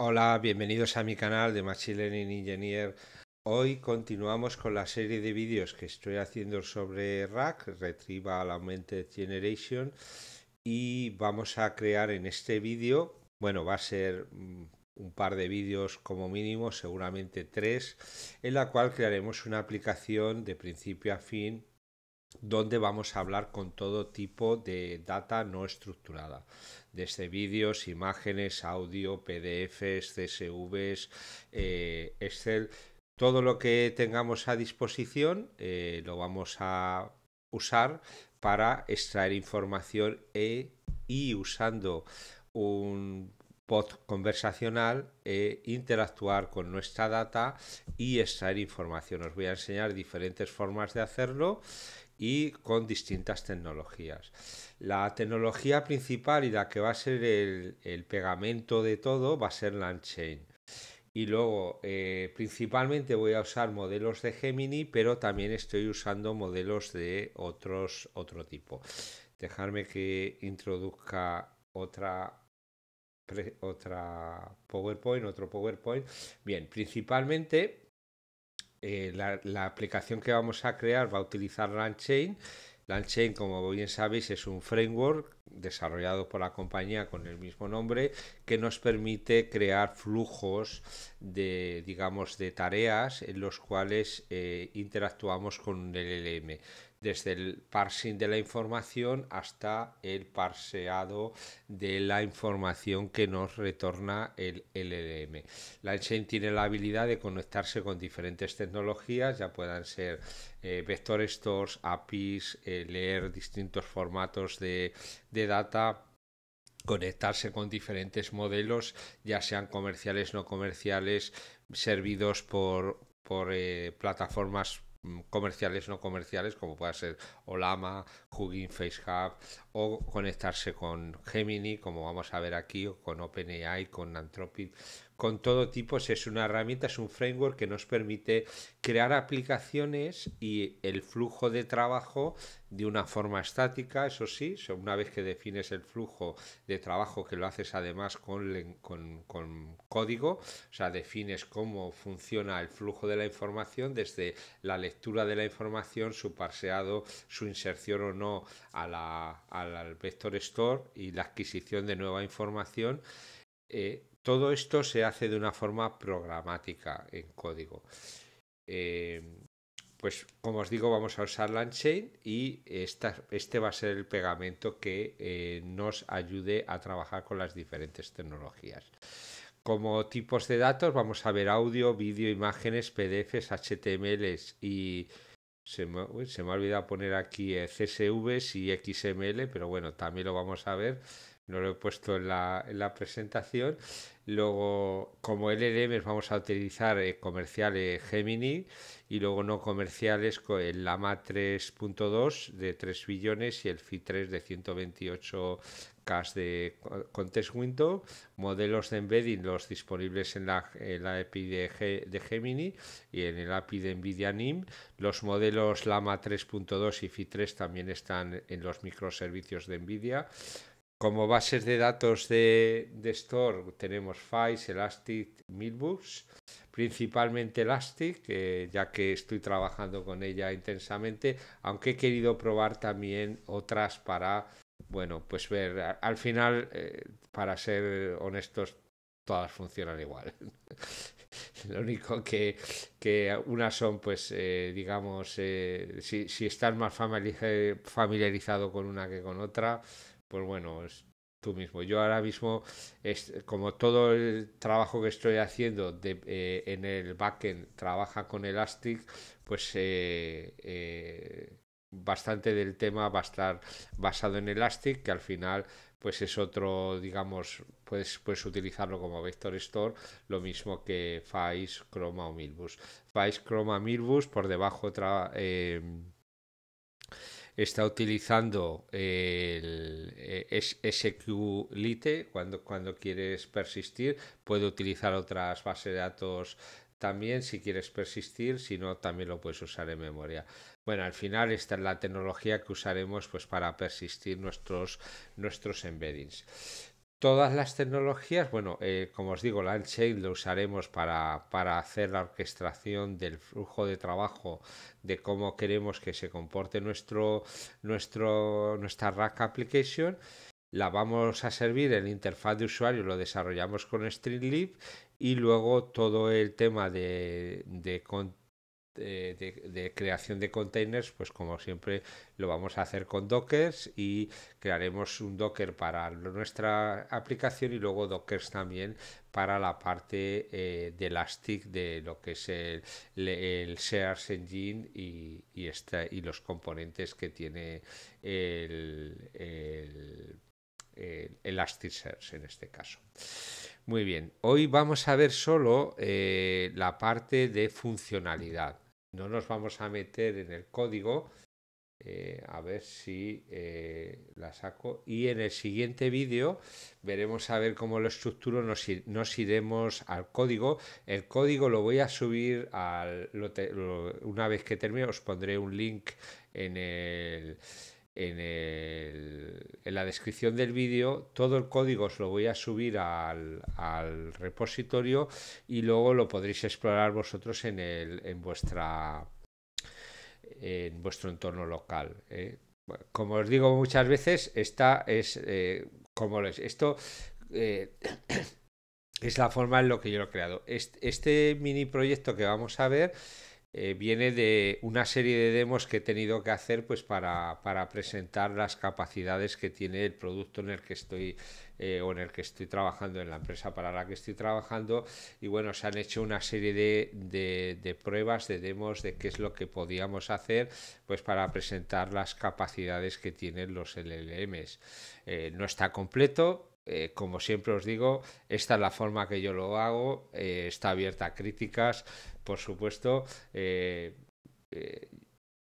Hola, bienvenidos a mi canal de Machine Learning Engineer. Hoy continuamos con la serie de vídeos que estoy haciendo sobre RAC, Retrieval Augmented Generation, y vamos a crear en este vídeo, bueno, va a ser mm, un par de vídeos como mínimo, seguramente tres, en la cual crearemos una aplicación de principio a fin donde vamos a hablar con todo tipo de data no estructurada, desde vídeos, imágenes, audio, PDFs, CSVs, eh, Excel, todo lo que tengamos a disposición eh, lo vamos a usar para extraer información e, y usando un pod conversacional, e interactuar con nuestra data y extraer información. Os voy a enseñar diferentes formas de hacerlo y con distintas tecnologías. La tecnología principal y la que va a ser el, pegamento de todo va a ser la Y luego, eh, principalmente voy a usar modelos de Gemini, pero también estoy usando modelos de otros, otro tipo. Dejarme que introduzca otra, otra PowerPoint, otro PowerPoint. Bien, principalmente eh, la, aplicación que vamos a crear va a utilizar LangChain. LangChain, como bien sabéis, es un framework desarrollado por la compañía con el mismo nombre que nos permite crear flujos de, digamos, de tareas en los cuales eh, interactuamos con el LLM desde el parsing de la información hasta el parseado de la información que nos retorna el LLM. La tiene la habilidad de conectarse con diferentes tecnologías, ya puedan ser eh, vector stores, APIs, eh, leer distintos formatos de, data conectarse con diferentes modelos, ya sean comerciales, no comerciales, servidos por, por eh, plataformas comerciales no comerciales como pueda ser Olama, Face Hub o conectarse con Gemini, como vamos a ver aquí, o con OpenAI, con Anthropic, con todo tipo. Es una herramienta, es un framework que nos permite crear aplicaciones y el flujo de trabajo de una forma estática, eso sí, una vez que defines el flujo de trabajo, que lo haces además con, con, código, o sea, defines cómo funciona el flujo de la información desde la lectura de la información, su parseado, su inserción o no a la, al, vector store y la adquisición de nueva información. Eh, todo esto se hace de una forma programática en código. Eh, pues como os digo, vamos a usar LangChain y esta, este va a ser el pegamento que eh, nos ayude a trabajar con las diferentes tecnologías. Como tipos de datos vamos a ver audio, vídeo, imágenes, PDFs, HTMLs y se me, ha olvidado poner aquí eh, CSV y XML, pero bueno, también lo vamos a ver. No lo he puesto en la, presentación. Luego, como LLMs vamos a utilizar eh, comerciales Gemini y luego no comerciales con el LAMA 3.2 de 3 billones y el FI3 de 128 de Context Window, modelos de embedding los disponibles en la, API de, Gemini y en el API de NVIDIA NIM. Los modelos Lama 3.2 y FI3 también están en los microservicios de NVIDIA. Como bases de datos de, Store tenemos Files, Elastic, Milbooks, principalmente Elastic, ya que estoy trabajando con ella intensamente, aunque he querido probar también otras para bueno, pues ver, al final, eh, para ser honestos, todas funcionan igual. Lo único que, que unas son, pues, eh, digamos, eh, si, si, estás más familiarizado con una que con otra, pues bueno, es tú mismo. Yo ahora mismo, es, como todo el trabajo que estoy haciendo en el backend trabaja con Elastic, pues bastante del tema va a estar basado en Elastic, que al final pues es otro, digamos, puedes, puedes utilizarlo como vector store, lo mismo que Faiz, Chroma o Milbus. Faiz, Chroma, Milbus, por debajo otra... Eh, está utilizando el, eh, SQLite cuando, cuando quieres persistir. Puede utilizar otras bases de datos también si quieres persistir, si no, también lo puedes usar en memoria. Bueno, al final esta es la tecnología que usaremos pues, para persistir nuestros, nuestros embeddings. Todas las tecnologías, bueno, eh, como os digo, la chain lo usaremos para, hacer la orquestación del flujo de trabajo, de cómo queremos que se comporte nuestro, nuestro, nuestra Rack Application. La vamos a servir en interfaz de usuario, lo desarrollamos con Streamlib y luego todo el tema de, de, eh, de, creación de containers, pues como siempre lo vamos a hacer con dockers y crearemos un docker para nuestra aplicación y luego dockers también para la parte eh, de Elastic de lo que es el, el Engine y, y los componentes que tiene el, el, el Elasticsearch en este caso. Muy bien, hoy vamos a ver solo eh, la parte de funcionalidad. No nos vamos a meter en el código. Eh, a ver si eh, la saco. Y en el siguiente vídeo veremos a ver cómo lo estructuro. Nos, nos, iremos al código. El código lo voy a subir al, una vez que termine. Os pondré un link en el en, la descripción del vídeo todo el código os lo voy a subir al, repositorio y luego lo podréis explorar vosotros en, vuestra en vuestro entorno local. ¿eh? Como os digo muchas veces, esta es eh, como esto eh, es la forma en la que yo lo he creado. este mini proyecto que vamos a ver eh, viene de una serie de demos que he tenido que hacer pues para, presentar las capacidades que tiene el producto en el que estoy eh, o en el que estoy trabajando, en la empresa para la que estoy trabajando. Y bueno, se han hecho una serie de, pruebas, de demos de qué es lo que podíamos hacer, pues para presentar las capacidades que tienen los LLMs. Eh, no está completo, eh, como siempre os digo, esta es la forma que yo lo hago, eh, está abierta a críticas, por supuesto. Eh,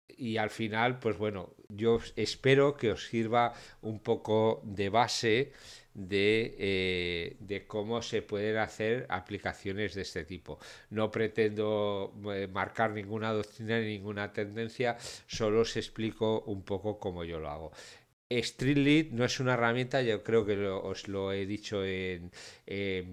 y al final, pues bueno, yo espero que os sirva un poco de base de, cómo se pueden hacer aplicaciones de este tipo. No pretendo marcar ninguna doctrina ni ninguna tendencia, solo os explico un poco cómo yo lo hago. StreetLead no es una herramienta, yo creo que os lo he dicho en,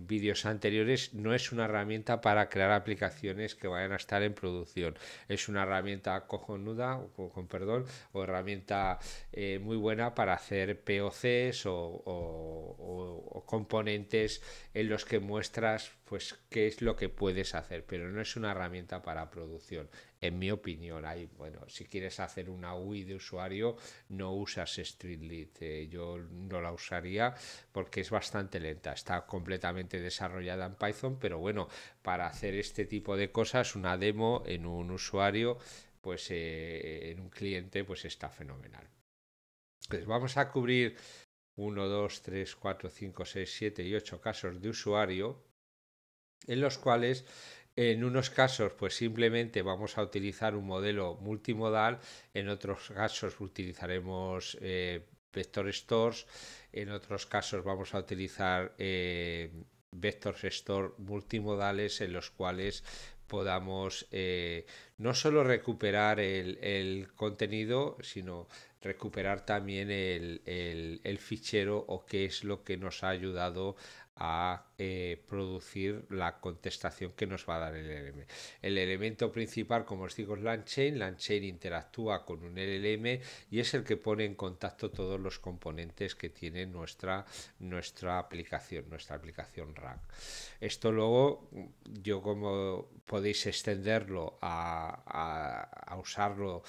vídeos anteriores, no es una herramienta para crear aplicaciones que vayan a estar en producción. Es una herramienta cojonuda, o, con perdón, o herramienta eh, muy buena para hacer POCs o, componentes en los que muestras pues qué es lo que puedes hacer, pero no es una herramienta para producción en mi opinión. Hay, bueno, si quieres hacer una UI de usuario, no usas Streetlit. Eh, yo no la usaría porque es bastante lenta. Está completamente desarrollada en Python, pero bueno, para hacer este tipo de cosas, una demo en un usuario, pues eh, en un cliente, pues está fenomenal. Pues vamos a cubrir 1, 2, 3, 4, 5, 6, 7 y 8 casos de usuario en los cuales en unos casos, pues simplemente vamos a utilizar un modelo multimodal, en otros casos utilizaremos eh, vector stores, en otros casos vamos a utilizar eh, vector store multimodales en los cuales podamos eh, no solo recuperar el, contenido, sino recuperar también el, el, fichero o qué es lo que nos ha ayudado a eh, producir la contestación que nos va a dar el LLM. El elemento principal, como os digo, es Lanchain, interactúa con un LLM y es el que pone en contacto todos los componentes que tiene nuestra, nuestra aplicación, nuestra aplicación RAC. Esto luego, yo como podéis extenderlo a usarlo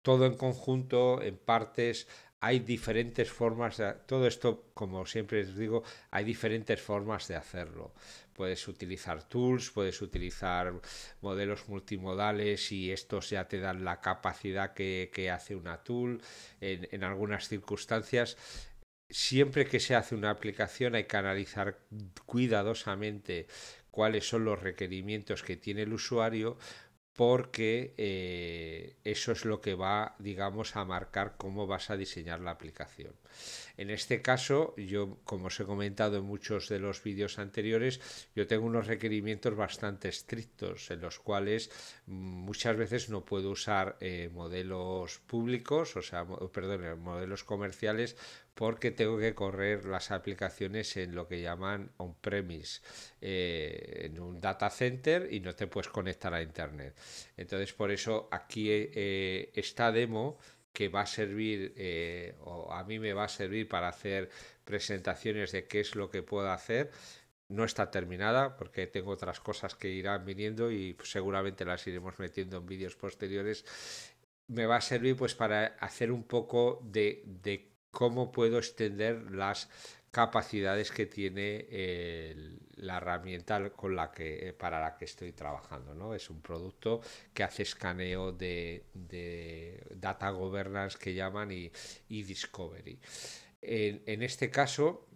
todo en conjunto, en partes, hay diferentes formas de, todo esto como siempre os digo hay diferentes formas de hacerlo puedes utilizar tools puedes utilizar modelos multimodales y estos ya te dan la capacidad que, hace una tool en algunas circunstancias siempre que se hace una aplicación hay que analizar cuidadosamente cuáles son los requerimientos que tiene el usuario porque eh, eso es lo que va, digamos, a marcar cómo vas a diseñar la aplicación. En este caso, yo, como os he comentado en muchos de los vídeos anteriores, yo tengo unos requerimientos bastante estrictos en los cuales muchas veces no puedo usar eh, modelos públicos, o sea, perdón, modelos comerciales porque tengo que correr las aplicaciones en lo que llaman on-premise, eh, en un data center y no te puedes conectar a internet. Entonces, por eso aquí eh, esta demo que va a servir eh, o a mí me va a servir para hacer presentaciones de qué es lo que puedo hacer. No está terminada porque tengo otras cosas que irán viniendo y seguramente las iremos metiendo en vídeos posteriores. Me va a servir pues para hacer un poco de, de cómo puedo extender las, capacidades que tiene la herramienta con la que, eh, para la que estoy trabajando. ¿no? Es un producto que hace escaneo de, data governance que llaman y, discovery. En, este caso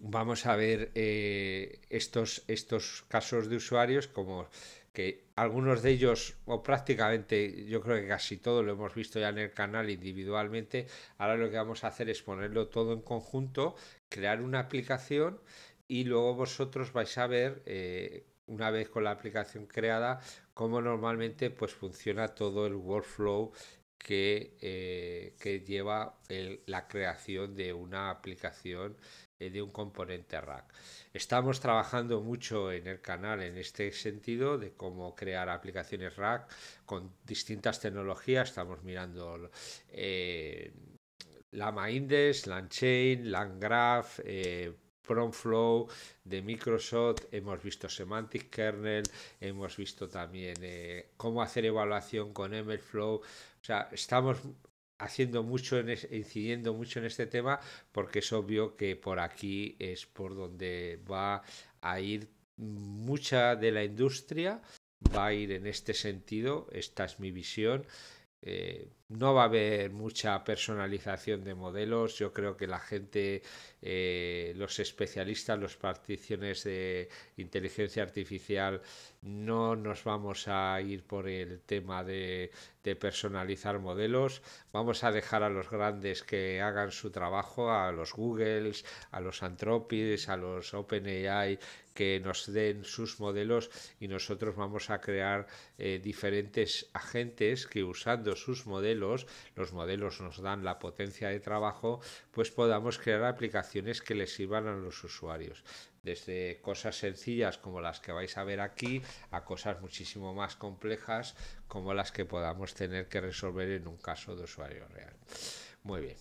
vamos a ver eh, estos, estos casos de usuarios como que algunos de ellos, o prácticamente, yo creo que casi todo lo hemos visto ya en el canal individualmente, ahora lo que vamos a hacer es ponerlo todo en conjunto, crear una aplicación y luego vosotros vais a ver, eh, una vez con la aplicación creada, cómo normalmente pues, funciona todo el workflow que, eh, lleva la creación de una aplicación eh, de un componente rack. Estamos trabajando mucho en el canal en este sentido de cómo crear aplicaciones rack con distintas tecnologías. Estamos mirando Lama Index, Langchain, Langgraph, eh, PromFlow de Microsoft, hemos visto Semantic Kernel, hemos visto también eh, cómo hacer evaluación con MLflow. O sea, estamos haciendo mucho, incidiendo mucho en este tema porque es obvio que por aquí es por donde va a ir mucha de la industria, va a ir en este sentido, esta es mi visión. Eh, no va a haber mucha personalización de modelos. Yo creo que la gente, eh, los especialistas, los particiones de inteligencia artificial, no nos vamos a ir por el tema de, personalizar modelos. Vamos a dejar a los grandes que hagan su trabajo, a los Googles, a los antrópides a los OpenAI que nos den sus modelos y nosotros vamos a crear eh, diferentes agentes que usando sus modelos, los modelos nos dan la potencia de trabajo, pues podamos crear aplicaciones que les sirvan a los usuarios desde cosas sencillas como las que vais a ver aquí a cosas muchísimo más complejas como las que podamos tener que resolver en un caso de usuario real. Muy bien.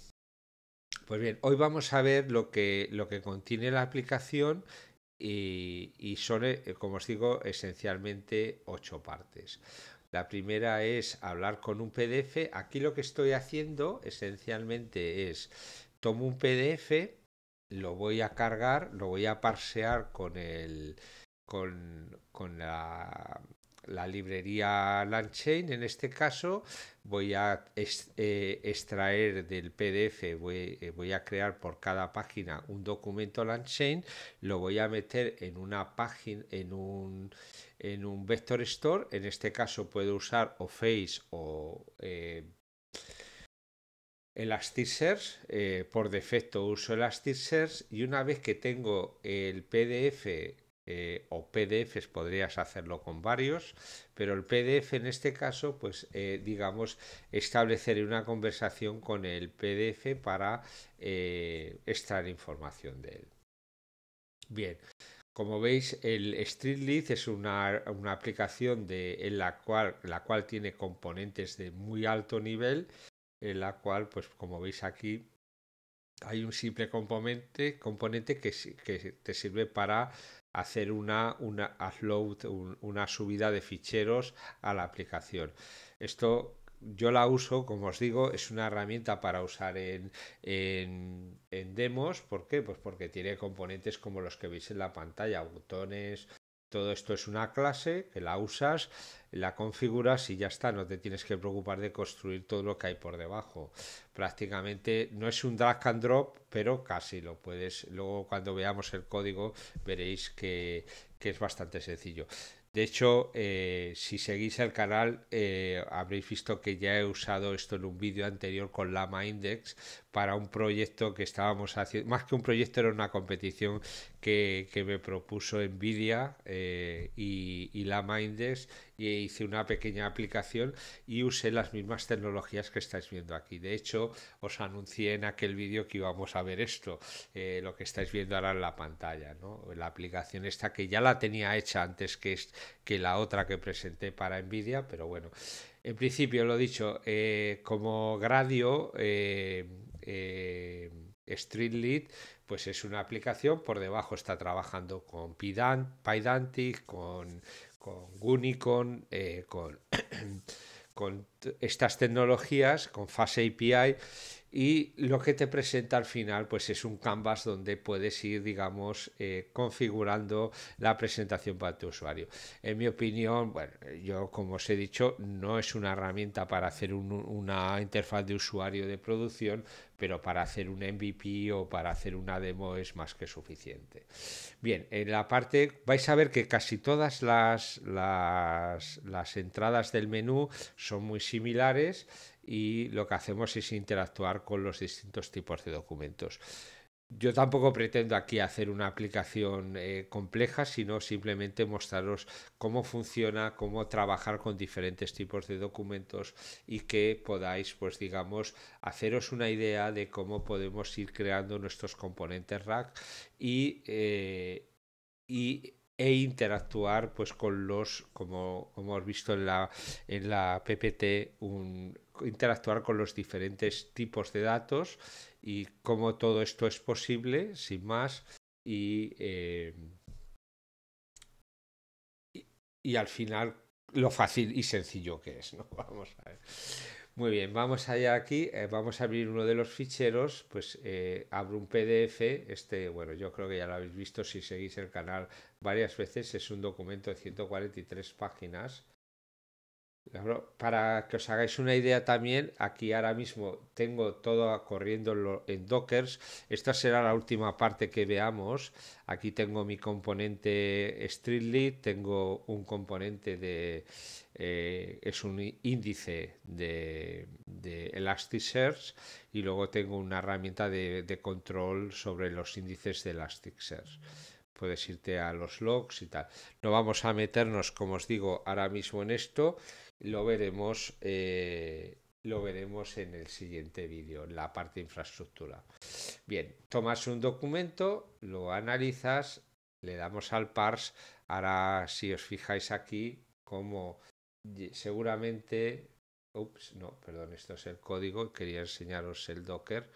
Pues bien, hoy vamos a ver lo que, lo que contiene la aplicación y, son, eh, como os digo, esencialmente ocho partes. La primera es hablar con un PDF. Aquí lo que estoy haciendo esencialmente es tomo un PDF, lo voy a cargar, lo voy a parsear con el con, con la la librería chain en este caso voy a eh, extraer del PDF, voy, eh, voy, a crear por cada página un documento chain lo voy a meter en una página, en un, en un vector store, en este caso puedo usar o Face o... Eh, Elasticsearch, eh, por defecto uso Elasticsearch y una vez que tengo el PDF eh, o PDFs, podrías hacerlo con varios, pero el PDF en este caso, pues eh, digamos, estableceré una conversación con el PDF para eh, extraer información de él. Bien. Como veis, el StreetLead es una, aplicación de, en la cual, la cual tiene componentes de muy alto nivel, en la cual, pues como veis aquí, hay un simple componente, componente que, que te sirve para hacer una, una upload, una subida de ficheros a la aplicación. Esto yo la uso, como os digo, es una herramienta para usar en, en, en, demos. ¿Por qué? Pues porque tiene componentes como los que veis en la pantalla, botones, todo esto es una clase que la usas, la configuras y ya está, no te tienes que preocupar de construir todo lo que hay por debajo. Prácticamente no es un drag and drop, pero casi lo puedes. Luego cuando veamos el código veréis que, es bastante sencillo. De hecho, eh, si seguís el canal, eh, habréis visto que ya he usado esto en un vídeo anterior con Lama Index para un proyecto que estábamos haciendo, más que un proyecto era una competición que, me propuso Nvidia eh, y, la Mindex y hice una pequeña aplicación y usé las mismas tecnologías que estáis viendo aquí. De hecho, os anuncié en aquel vídeo que íbamos a ver esto, eh, lo que estáis viendo ahora en la pantalla, ¿no? la aplicación esta que ya la tenía hecha antes que, que la otra que presenté para Nvidia, pero bueno. En principio, lo dicho, eh, como gradio, Street pues es una aplicación, por debajo está trabajando con Pydantic, con, con Gunicon, eh, con, con estas tecnologías, con Fast API y lo que te presenta al final pues es un canvas donde puedes ir digamos eh, configurando la presentación para tu usuario en mi opinión bueno yo como os he dicho no es una herramienta para hacer una interfaz de usuario de producción pero para hacer un MVP o para hacer una demo es más que suficiente bien en la parte vais a ver que casi todas las, las entradas del menú son muy similares y lo que hacemos es interactuar con los distintos tipos de documentos. Yo tampoco pretendo aquí hacer una aplicación eh, compleja, sino simplemente mostraros cómo funciona, cómo trabajar con diferentes tipos de documentos y que podáis, pues digamos, haceros una idea de cómo podemos ir creando nuestros componentes RAC eh, y, e interactuar pues con los, como, como hemos visto en la, en la PPT, un, interactuar con los diferentes tipos de datos y cómo todo esto es posible, sin más, y, eh, y, al final lo fácil y sencillo que es, ¿no? Vamos a ver. Muy bien, vamos allá aquí, eh, vamos a abrir uno de los ficheros, pues eh, abro un PDF, este, bueno, yo creo que ya lo habéis visto si seguís el canal varias veces, es un documento de 143 páginas, para que os hagáis una idea también, aquí ahora mismo tengo todo corriendo en Dockers. Esta será la última parte que veamos. Aquí tengo mi componente Streetly, tengo un componente de... Eh, es un índice de, de, Elasticsearch y luego tengo una herramienta de, de control sobre los índices de Elasticsearch puedes irte a los logs y tal. No vamos a meternos, como os digo, ahora mismo en esto lo veremos, eh, lo veremos en el siguiente vídeo, en la parte de infraestructura. Bien, tomas un documento, lo analizas, le damos al parse. Ahora, si os fijáis aquí, como seguramente... Ups, no, perdón, esto es el código. Quería enseñaros el Docker.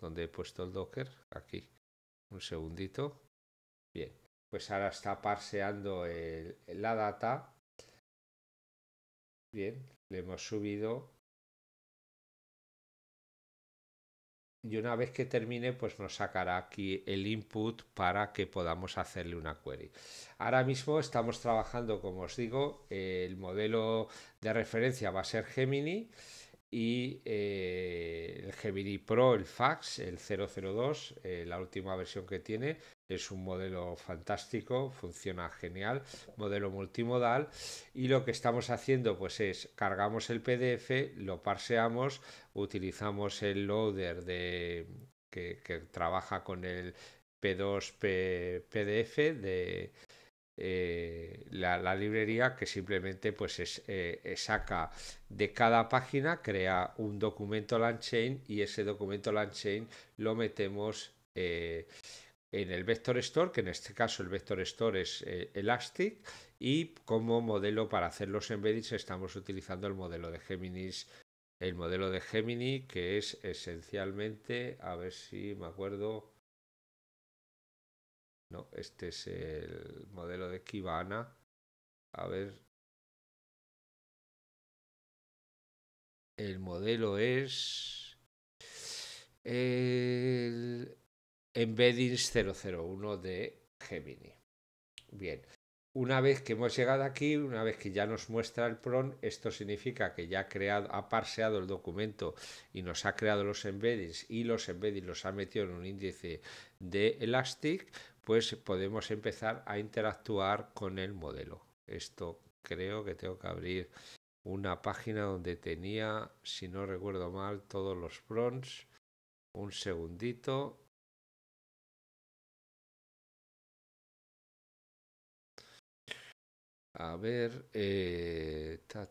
donde he puesto el Docker? Aquí. Un segundito. Bien, pues ahora está parseando la data Bien, le hemos subido. Y una vez que termine, pues nos sacará aquí el input para que podamos hacerle una query. Ahora mismo estamos trabajando, como os digo, el modelo de referencia va a ser Gemini y eh, el Gemini Pro, el fax, el 002, eh, la última versión que tiene, es un modelo fantástico, funciona genial, modelo multimodal y lo que estamos haciendo pues es cargamos el PDF, lo parseamos, utilizamos el loader de, que, trabaja con el P2P PDF de eh, la, librería que simplemente pues es, eh, eh, saca de cada página, crea un documento landchain y ese documento landchain lo metemos en el Vector Store, que en este caso el Vector Store es eh, Elastic, y como modelo para hacer los embeddings estamos utilizando el modelo de Géminis, el modelo de Gemini, que es esencialmente, a ver si me acuerdo, no, este es el modelo de Kibana, a ver, el modelo es el embeddings 001 de Gemini. Bien, una vez que hemos llegado aquí, una vez que ya nos muestra el PRON, esto significa que ya ha, creado, ha parseado el documento y nos ha creado los embeddings y los embeddings los ha metido en un índice de Elastic, pues podemos empezar a interactuar con el modelo. Esto creo que tengo que abrir una página donde tenía, si no recuerdo mal, todos los prompts. Un segundito. A ver, eh, ta,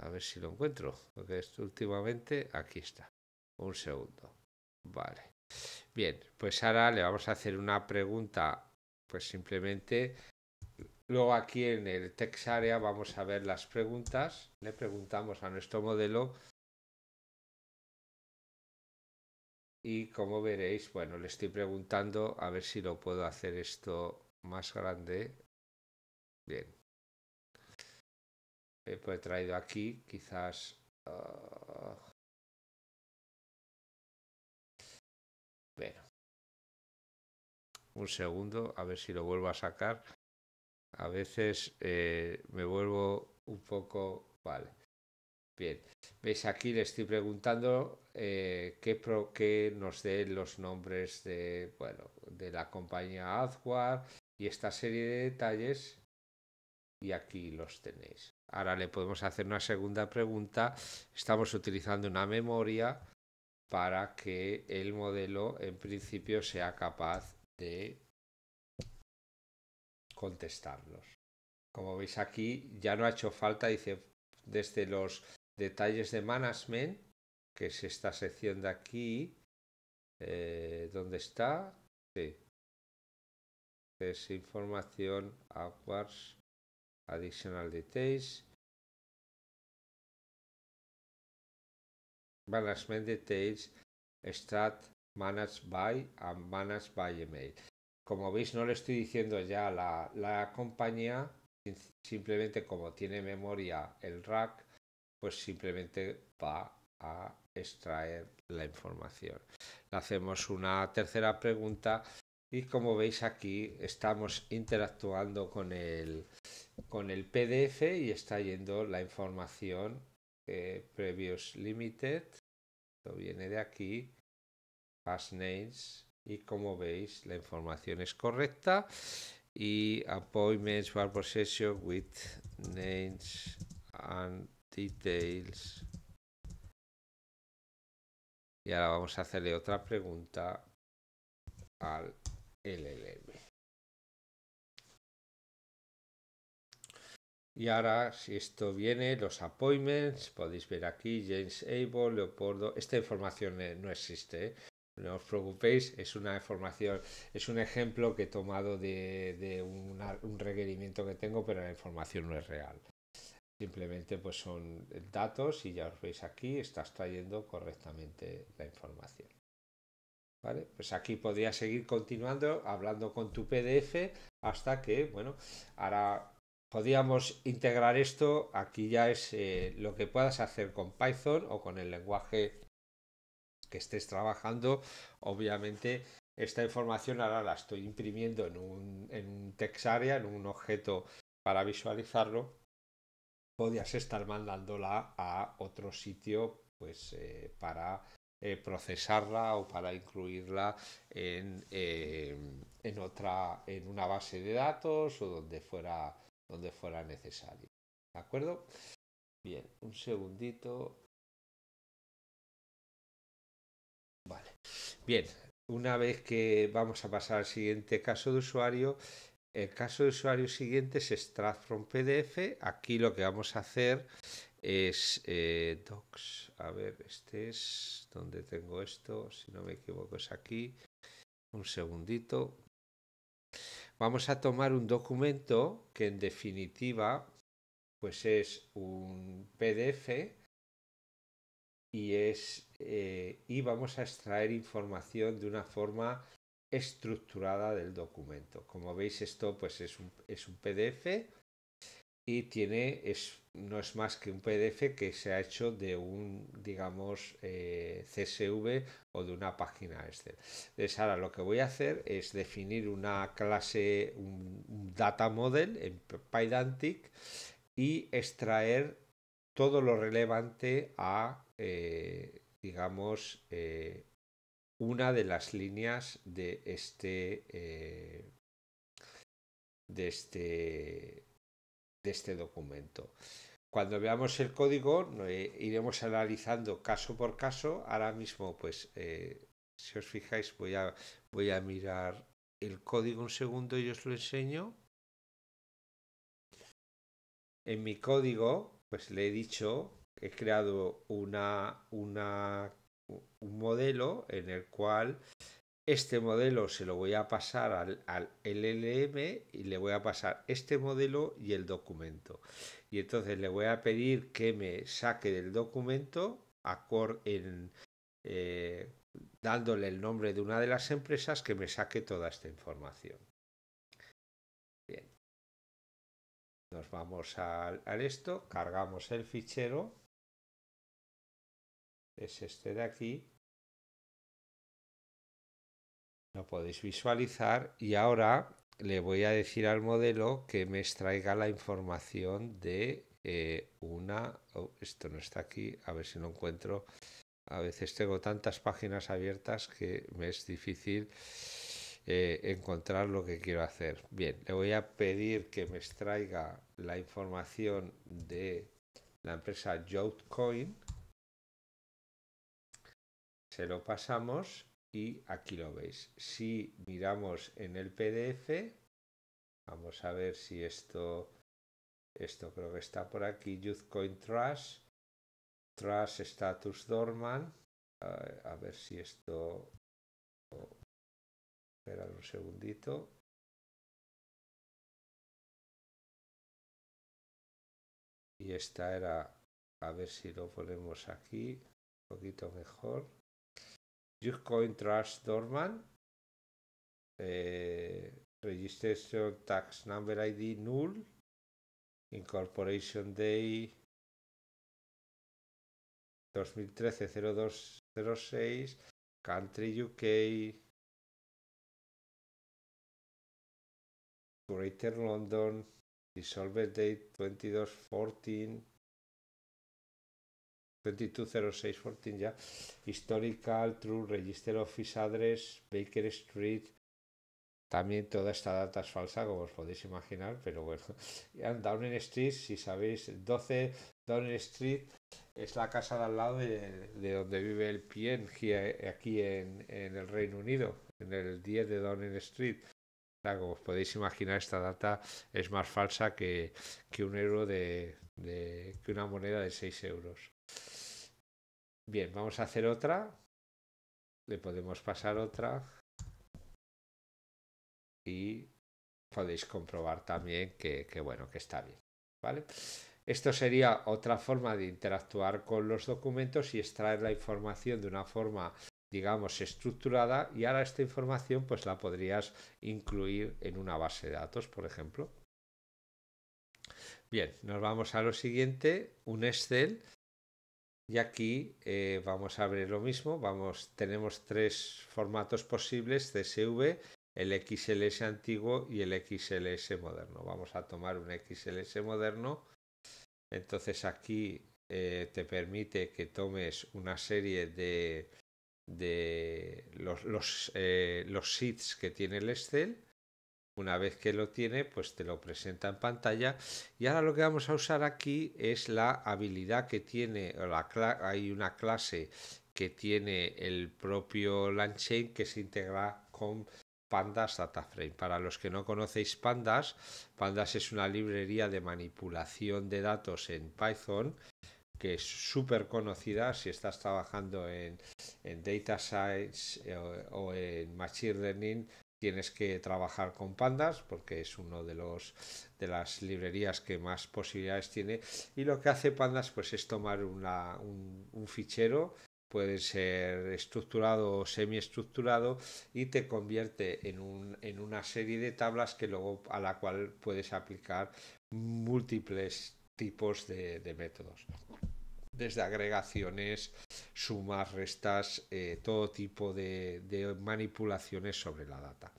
A ver si lo encuentro. Porque esto últimamente aquí está. Un segundo. Vale. Bien, pues ahora le vamos a hacer una pregunta. Pues simplemente. Luego aquí en el text area vamos a ver las preguntas. Le preguntamos a nuestro modelo. Y como veréis, bueno, le estoy preguntando a ver si lo puedo hacer esto más grande Bien. he pues, traído aquí, quizás. Ah, un segundo, a ver si lo vuelvo a sacar. A veces eh, me vuelvo un poco. Vale. Bien. ¿Veis aquí? Le estoy preguntando eh, qué, pro, qué nos den los nombres de, bueno, de la compañía Azwar y esta serie de detalles y aquí los tenéis. Ahora le podemos hacer una segunda pregunta. Estamos utilizando una memoria para que el modelo en principio sea capaz de contestarlos. Como veis aquí ya no ha hecho falta, dice, desde los detalles de management, que es esta sección de aquí, eh, ¿dónde está? Sí. Es información, additional details, management details, stat managed by and managed by email. Como veis no le estoy diciendo ya la, la compañía, simplemente como tiene memoria el rack, pues simplemente va a extraer la información. hacemos una tercera pregunta y como veis aquí estamos interactuando con el, PDF y está yendo la información eh, Previous Limited. Esto viene de aquí, Past Names y como veis la información es correcta y Appointments for Possession with Names and Details. Y ahora vamos a hacerle otra pregunta al LLM. Y ahora, si esto viene, los appointments, podéis ver aquí, James Abel, Leopoldo, esta información eh, no existe, eh. no os preocupéis, es una información, es un ejemplo que he tomado de, un requerimiento que tengo, pero la información no es real. Simplemente pues son datos y ya os veis aquí, estás trayendo correctamente la información. Pues aquí podría seguir continuando hablando con tu PDF hasta que, bueno, ahora podríamos integrar esto. Aquí ya es eh, lo que puedas hacer con Python o con el lenguaje que estés trabajando. Obviamente, esta información ahora la estoy imprimiendo en un, en un textarea, en un objeto para visualizarlo. Podrías estar mandándola a otro sitio pues eh, para eh, procesarla o para incluirla en, eh, en, otra, en una base de datos o donde fuera, donde fuera necesario. ¿De acuerdo? Bien, un segundito. Vale. Bien, una vez que vamos a pasar al siguiente caso de usuario, el caso de usuario siguiente es extract from PDF. Aquí lo que vamos a hacer es eh, docs. A ver, este es donde tengo esto, si no me equivoco es aquí. Un segundito. Vamos a tomar un documento que en definitiva pues es un PDF y es eh, y vamos a extraer información de una forma estructurada del documento. Como veis esto pues es un PDF y tiene, es, no es más que un PDF que se ha hecho de un, digamos, eh, CSV o de una página Excel. Entonces ahora lo que voy a hacer es definir una clase, un, data model en Pydantic y extraer todo lo relevante a, eh, digamos, eh, una de las líneas de este, de este de este documento. Cuando veamos el código, eh, iremos analizando caso por caso. Ahora mismo, pues, eh, si os fijáis, voy a, mirar el código un segundo y os lo enseño. En mi código, pues le he dicho que he creado un modelo en el cual este modelo se lo voy a pasar al, LLM y le voy a pasar este modelo y el documento. Y entonces le voy a pedir que me saque del documento en, eh, dándole el nombre de una de las empresas que me saque toda esta información. Bien. Nos vamos al, al esto, cargamos el fichero. Es este de aquí lo podéis visualizar y ahora le voy a decir al modelo que me extraiga la información de eh, una... Oh, esto no está aquí, a ver si lo encuentro. A veces tengo tantas páginas abiertas que me es difícil eh, encontrar lo que quiero hacer. Bien, le voy a pedir que me extraiga la información de la empresa Jotcoin. Se lo pasamos y aquí lo veis. Si miramos en el PDF, vamos a ver si esto, esto creo que está por aquí, YouthCoin Trust, Trust Status Dorman, a, ver si esto... esperad un segundito. Y esta era, a ver si lo ponemos aquí, un poquito mejor. Coin Trust Dorman, eh, registration tax number ID null, incorporation day 2013-0206, country UK, Greater London, dissolved date 2214, 220614 ya, Historical, True, Register Office Address, Baker Street, también toda esta data es falsa, como os podéis imaginar, pero bueno. Downing Street, si sabéis, 12 Downing Street es la casa de al lado de, donde vive el Pien, aquí en, el Reino Unido, en el 10 de Downing Street. Como os podéis imaginar, esta data es más falsa que, que un euro de, que una moneda de 6 euros. Bien, vamos a hacer otra. Le podemos pasar otra. Y podéis comprobar también que, bueno, que está bien. ¿Vale? Esto sería otra forma de interactuar con los documentos y extraer la información de una forma, digamos, estructurada y ahora esta información pues la podrías incluir en una base de datos, por ejemplo. Bien, nos vamos a lo siguiente, un Excel y aquí eh, vamos a abrir lo mismo, vamos, tenemos tres formatos posibles, CSV, el XLS antiguo y el XLS moderno. Vamos a tomar un XLS moderno. Entonces aquí eh, te permite que tomes una serie de, los, los, eh, los sheets que tiene el Excel una vez que lo tiene, pues te lo presenta en pantalla. Y ahora lo que vamos a usar aquí es la habilidad que tiene, la, hay una clase que tiene el propio LangChain que se integra con Pandas DataFrame. Para los que no conocéis Pandas, Pandas es una librería de manipulación de datos en Python que es súper conocida si estás trabajando en, en Data Science eh, o en Machine Learning tienes que trabajar con pandas porque es uno de los de las librerías que más posibilidades tiene y lo que hace pandas pues es tomar un, fichero puede ser estructurado o semiestructurado y te convierte en, una serie de tablas que luego a la cual puedes aplicar múltiples tipos de métodos desde agregaciones, sumas, restas, eh, todo tipo de, manipulaciones sobre la data.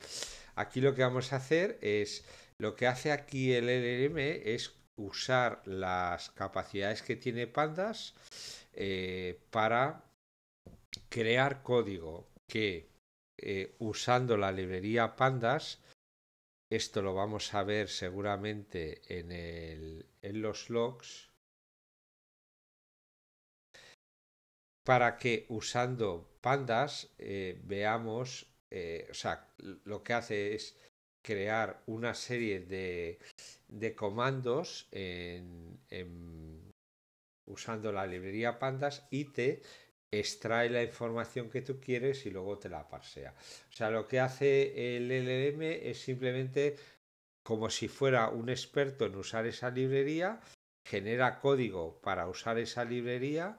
Aquí lo que vamos a hacer es, lo que hace aquí el LLM es usar las capacidades que tiene pandas eh, para crear código que eh, usando la librería pandas esto lo vamos a ver seguramente en los logs para que usando pandas eh, veamos, eh, o sea, lo que hace es crear una serie de, comandos usando la librería pandas y te extrae la información que tú quieres y luego te la parsea. O sea, lo que hace el LLM es simplemente como si fuera un experto en usar esa librería, genera código para usar esa librería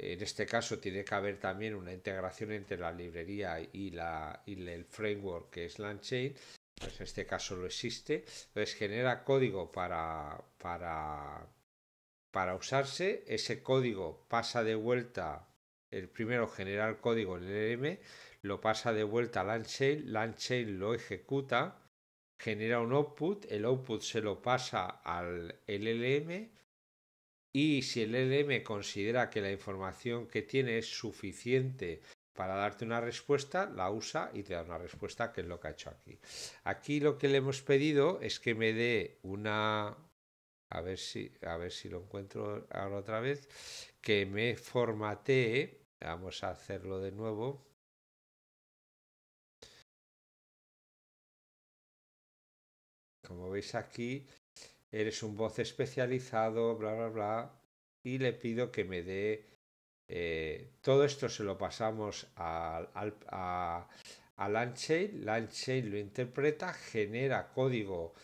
en este caso tiene que haber también una integración entre la librería y, el framework que es LangChain. Pues en este caso lo existe. Entonces genera código para, usarse. Ese código pasa de vuelta. El primero genera el código en el LM, lo pasa de vuelta a LangChain, LangChain lo ejecuta, genera un output, el output se lo pasa al LLM y si el LM considera que la información que tiene es suficiente para darte una respuesta, la usa y te da una respuesta, que es lo que ha hecho aquí. Aquí lo que le hemos pedido es que me dé una... A ver si, a ver si lo encuentro ahora otra vez. Que me formatee. Vamos a hacerlo de nuevo. Como veis aquí, eres un voz especializado, bla, bla, bla, y le pido que me dé... Eh, todo esto se lo pasamos al, a, a Langchain, lo interpreta, genera código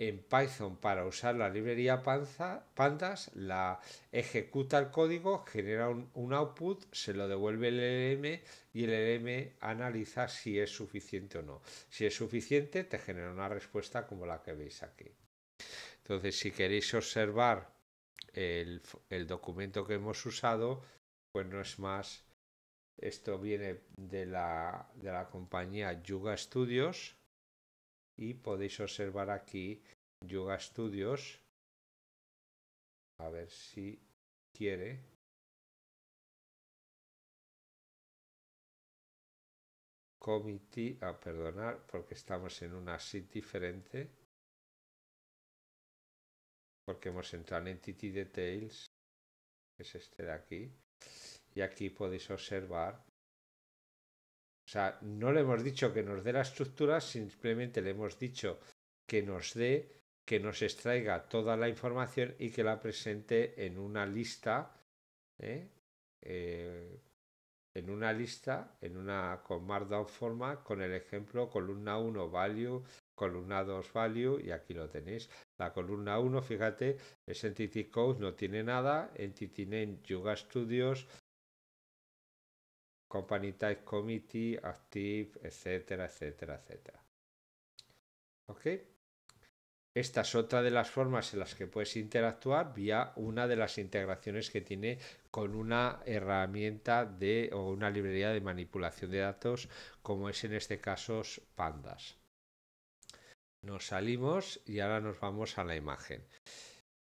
en Python para usar la librería pandas, la ejecuta el código, genera un, un, output, se lo devuelve el LM y el LM analiza si es suficiente o no. Si es suficiente, te genera una respuesta como la que veis aquí. Entonces, si queréis observar el, documento que hemos usado, pues no es más. Esto viene de la, compañía Yuga Studios y podéis observar aquí Yuga Studios. A ver si quiere. Committee, a ah, perdonar porque estamos en una sit diferente porque hemos entrado en Entity Details, que es este de aquí, y aquí podéis observar. O sea, no le hemos dicho que nos dé la estructura, simplemente le hemos dicho que nos dé, que nos extraiga toda la información y que la presente en una lista, ¿eh? Eh, en una lista, en una con Markdown forma, con el ejemplo columna 1 value, Columna 2, value y aquí lo tenéis. La columna 1, fíjate, es Entity Code, no tiene nada. Entity Name, Yuga Studios, Company Type Committee, Active, etcétera, etcétera, etcétera. ¿Ok? Esta es otra de las formas en las que puedes interactuar vía una de las integraciones que tiene con una herramienta de o una librería de manipulación de datos como es en este caso Pandas. Nos salimos y ahora nos vamos a la imagen.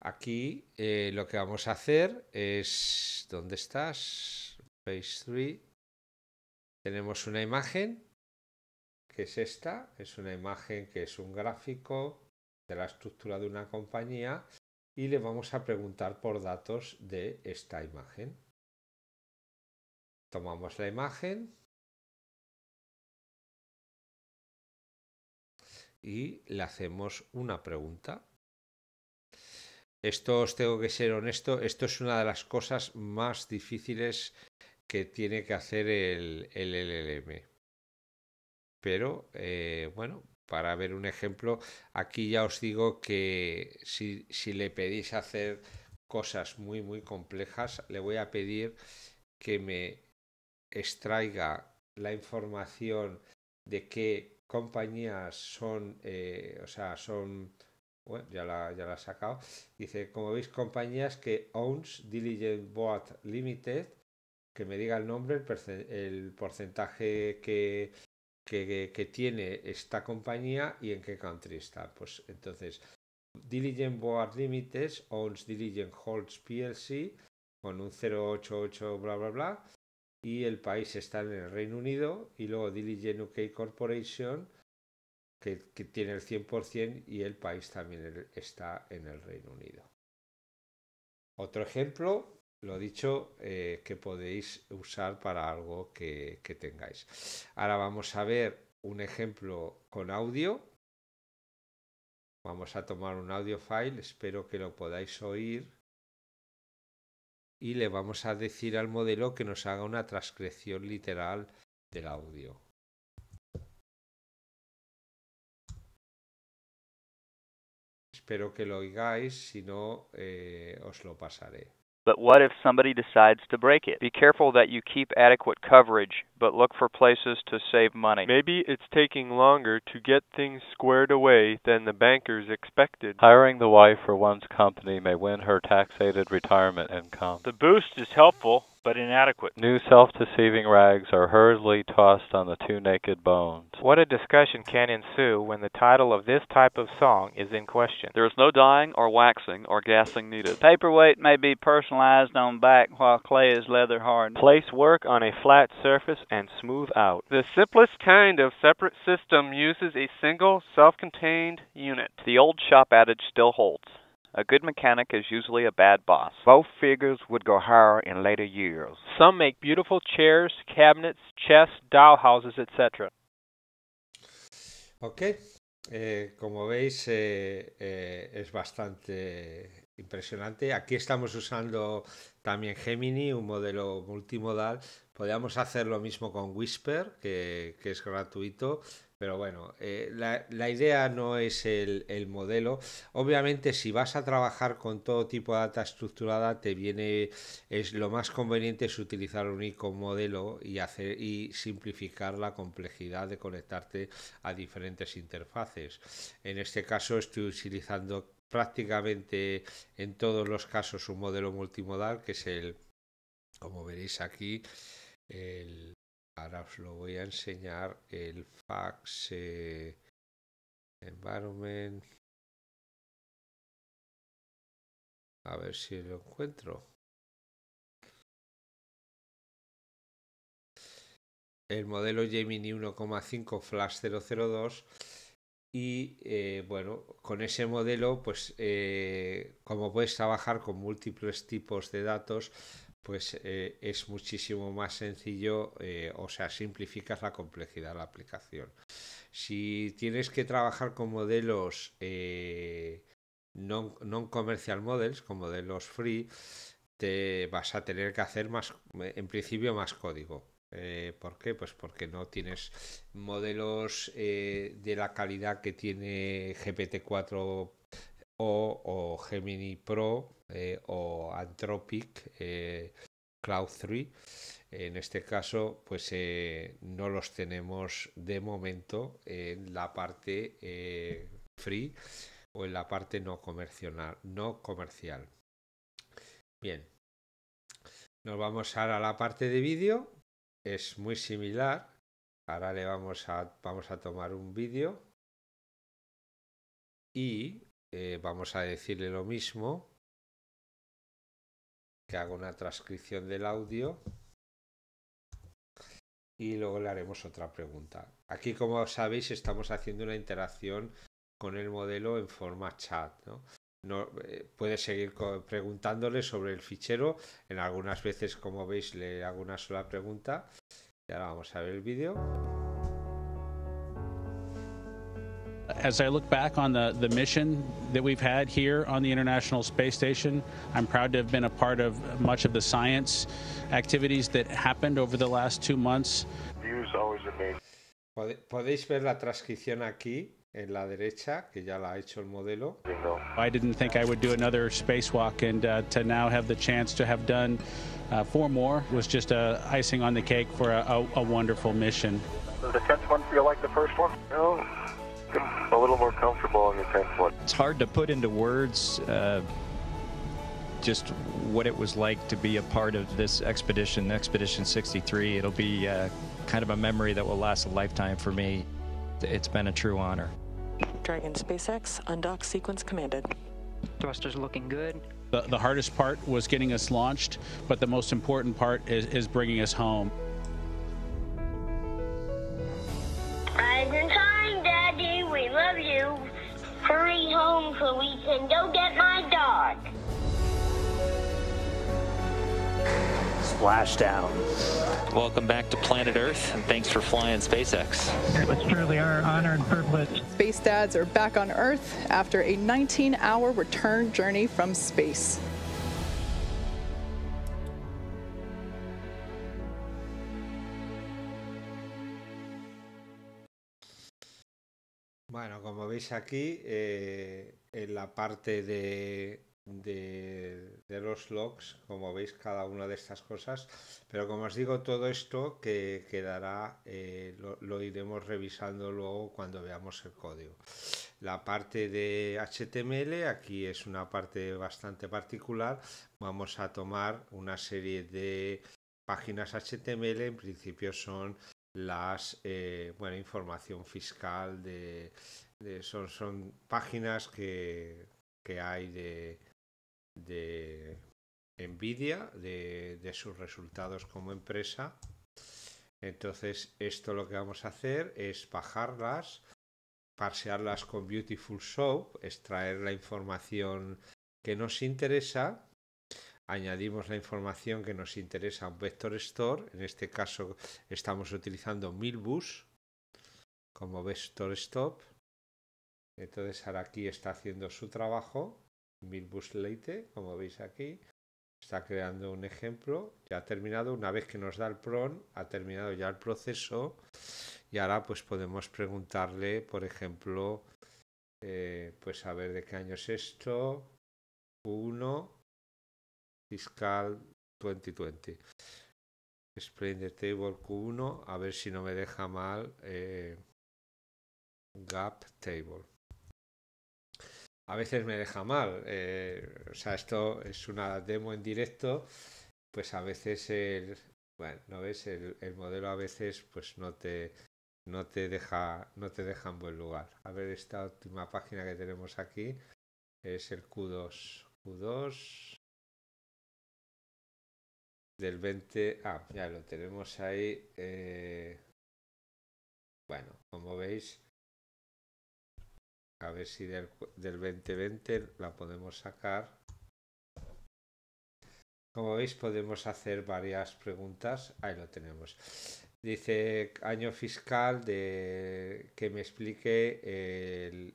Aquí eh, lo que vamos a hacer es, ¿dónde estás? Page 3. Tenemos una imagen, que es esta. Es una imagen que es un gráfico de la estructura de una compañía y le vamos a preguntar por datos de esta imagen. Tomamos la imagen, y le hacemos una pregunta. Esto os tengo que ser honesto, esto es una de las cosas más difíciles que tiene que hacer el, LLM. Pero eh, bueno, para ver un ejemplo, aquí ya os digo que si, si le pedís hacer cosas muy muy complejas, le voy a pedir que me extraiga la información de qué compañías son, eh, o sea, son, bueno, ya la, ya la ha sacado, dice, como veis, compañías que owns Diligent board Limited, que me diga el nombre, el, porcentaje que, que, que, tiene esta compañía y en qué country está. Pues entonces, Diligent Board Limited owns Diligent Holds PLC con un 088 bla bla bla y el país está en el Reino Unido y luego Diligent UK Corporation que, tiene el 100% y el país también está en el Reino Unido. Otro ejemplo, lo dicho, eh, que podéis usar para algo que, que tengáis. Ahora vamos a ver un ejemplo con audio. Vamos a tomar un audio file, espero que lo podáis oír y le vamos a decir al modelo que nos haga una transcripción literal del audio. Espero que lo oigáis, si no eh, os lo pasaré. But what if somebody decides to break it? Be careful that you keep adequate coverage, but look for places to save money. Maybe it's taking longer to get things squared away than the bankers expected. Hiring the wife for one's company may win her taxated retirement income. The boost is helpful, but inadequate. New self-deceiving rags are hurriedly tossed on the two naked bones. What a discussion can ensue when the title of this type of song is in question. There is no dyeing or waxing or gassing needed. Paperweight may be personalized on back while clay is leather hard. Place work on a flat surface and smooth out. The simplest kind of separate system uses a single self-contained unit. The old shop adage still holds. A good mechanic is usually a bad boss. Both figures would go higher in later years. Some make beautiful chairs, cabinets, chess, dollhouses, etc. Ok, eh, como veis eh, eh, es bastante impresionante. Aquí estamos usando también Gemini, un modelo multimodal. Podríamos hacer lo mismo con Whisper, que es gratuito, pero bueno, eh, la, idea no es el, modelo. Obviamente, si vas a trabajar con todo tipo de data estructurada, te viene, es lo más conveniente es utilizar un icon modelo y hacer y simplificar la complejidad de conectarte a diferentes interfaces. En este caso estoy utilizando prácticamente en todos los casos un modelo multimodal, que es el, como veréis aquí, el Ahora os lo voy a enseñar el fax eh, environment. A ver si lo encuentro. El modelo Gemini 1,5 Flash 002 y eh, bueno, con ese modelo, pues eh, como puedes trabajar con múltiples tipos de datos, pues eh, es muchísimo más sencillo, eh, o sea, simplificas la complejidad de la aplicación. Si tienes que trabajar con modelos eh, non, commercial models, con modelos free, te vas a tener que hacer más, en principio, más código. ¿Por qué? Pues porque no tienes modelos de la calidad que tiene GPT-4 o, Gemini Pro eh, o Anthropic eh, Cloud 3. En este caso, pues eh, no los tenemos de momento en la parte free o en la parte no comercial. No comercial. Bien, nos vamos ahora a la parte de vídeo. Es muy similar. Ahora le vamos a, vamos a tomar un vídeo y eh, vamos a decirle lo mismo, que haga una transcripción del audio y luego le haremos otra pregunta. Aquí, como sabéis, estamos haciendo una interacción con el modelo en forma chat. ¿no? Eh, puede seguir preguntándole sobre el fichero. En algunas veces, como veis, le hago una sola pregunta. Y ahora vamos a ver el vídeo. As I look back on the, the mission that we've had here on the International Space Station, I'm proud to have been a part of much of the science activities that happened over the last two months. Podéis ver la transcripción aquí en la derecha, que ya la ha hecho el modelo. I didn't think I would do another spacewalk, and uh, to now have the chance to have done uh, four more was just a uh, icing on the cake for a, a, a wonderful mission. Does the tenth one feel like the first one? No a little more comfortable on the 10 foot. It's hard to put into words uh, just what it was like to be a part of this expedition, Expedition 63. It'll be uh, kind of a memory that will last a lifetime for me. It's been a true honor. Dragon SpaceX, undock sequence commanded. Thrusters looking good. The, the hardest part was getting us launched, but the most important part is, is bringing us home. home so we can go get my dog. Splashdown. Welcome back to planet Earth, and thanks for flying SpaceX. It was truly our honor and privilege. Space Dads are back on Earth after a 19-hour return journey from space. Bueno, como veis aquí, eh, en la parte de, los logs, como veis cada una de estas cosas, pero como os digo, todo esto que quedará, eh, lo, iremos revisando luego cuando veamos el código. La parte de HTML, aquí es una parte bastante particular, vamos a tomar una serie de páginas HTML, en principio son las eh, bueno información fiscal de, son, páginas que, hay de, Nvidia de, de sus resultados como empresa entonces esto lo que vamos a hacer es bajarlas parsearlas con Beautiful Soap extraer la información que nos interesa añadimos la información que nos interesa a un vector store. En este caso estamos utilizando Milbus como vector stop. Entonces ahora aquí está haciendo su trabajo, Milbus Leite, como veis aquí. Está creando un ejemplo, ya ha terminado, una vez que nos da el PRON, ha terminado ya el proceso y ahora pues podemos preguntarle, por ejemplo, eh, pues a ver de qué año es esto, 1, fiscal 2020. Explain the table Q1, a ver si no me deja mal eh, gap table. A veces me deja mal, eh, o sea, esto es una demo en directo, pues a veces el, bueno, no ves, el, el modelo a veces pues no te, no te deja no te deja en buen lugar. A ver esta última página que tenemos aquí es el Q2, Q2 del 20. Ah, ya lo tenemos ahí. Eh, bueno, como veis, a ver si del, del 2020 la podemos sacar. Como veis, podemos hacer varias preguntas. Ahí lo tenemos. Dice año fiscal de que me explique el,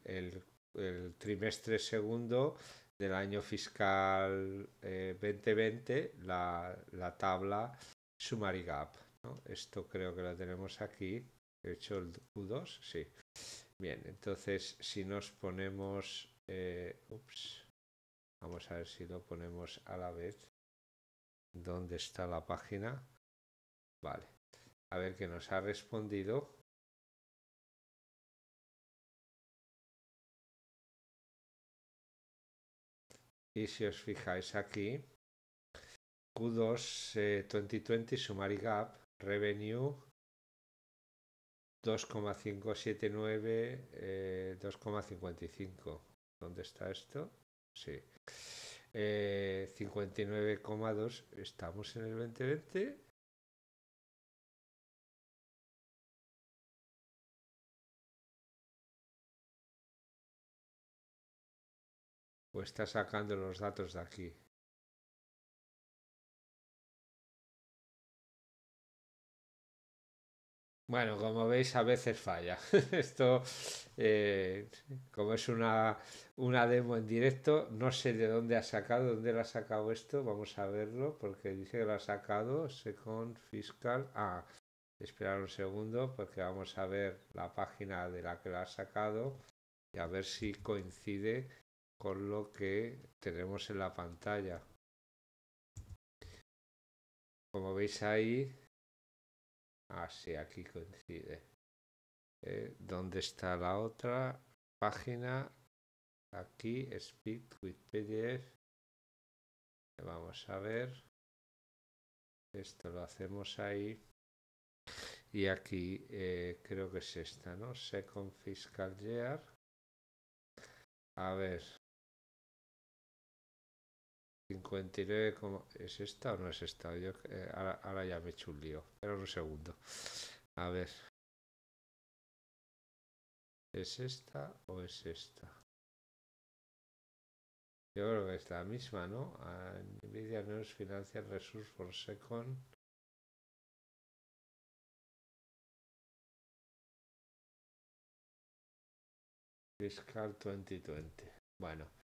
el trimestre segundo del año fiscal 2020 eh, la, tabla Summary Gap. ¿no? Esto creo que lo tenemos aquí. He hecho el Q2, sí. Bien, entonces si nos ponemos... Eh, vamos a ver si lo ponemos a la vez. ¿Dónde está la página? Vale. A ver que nos ha respondido Y si os fijáis aquí, Q2 2020 Summary Gap, Revenue 2,579, 2,55. Eh, ¿Dónde está esto? Sí. 59,2. Eh, ¿Estamos en el 2020? o está sacando los datos de aquí. Bueno, como veis, a veces falla. Esto, eh, como es una, una demo en directo, no sé de dónde ha sacado, dónde lo ha sacado esto. Vamos a verlo, porque dice que lo ha sacado Second Fiscal. Ah, esperar un segundo, porque vamos a ver la página de la que la ha sacado y a ver si coincide con lo que tenemos en la pantalla. Como veis ahí, así ah, aquí coincide. Eh, ¿Dónde está la otra página? Aquí, Speed with PDF. Vamos a ver. Esto lo hacemos ahí. Y aquí eh, creo que es esta, ¿no? Second Fiscal Year. A ver, 59, ¿es esta o no es esta? Yo, eh, ahora, ahora, ya me he hecho un lío. Pero un segundo. A ver. ¿Es esta o es esta? Yo creo que es la misma, ¿no? Nvidia News Financial Resource for Second. Fiscal 2020. Bueno.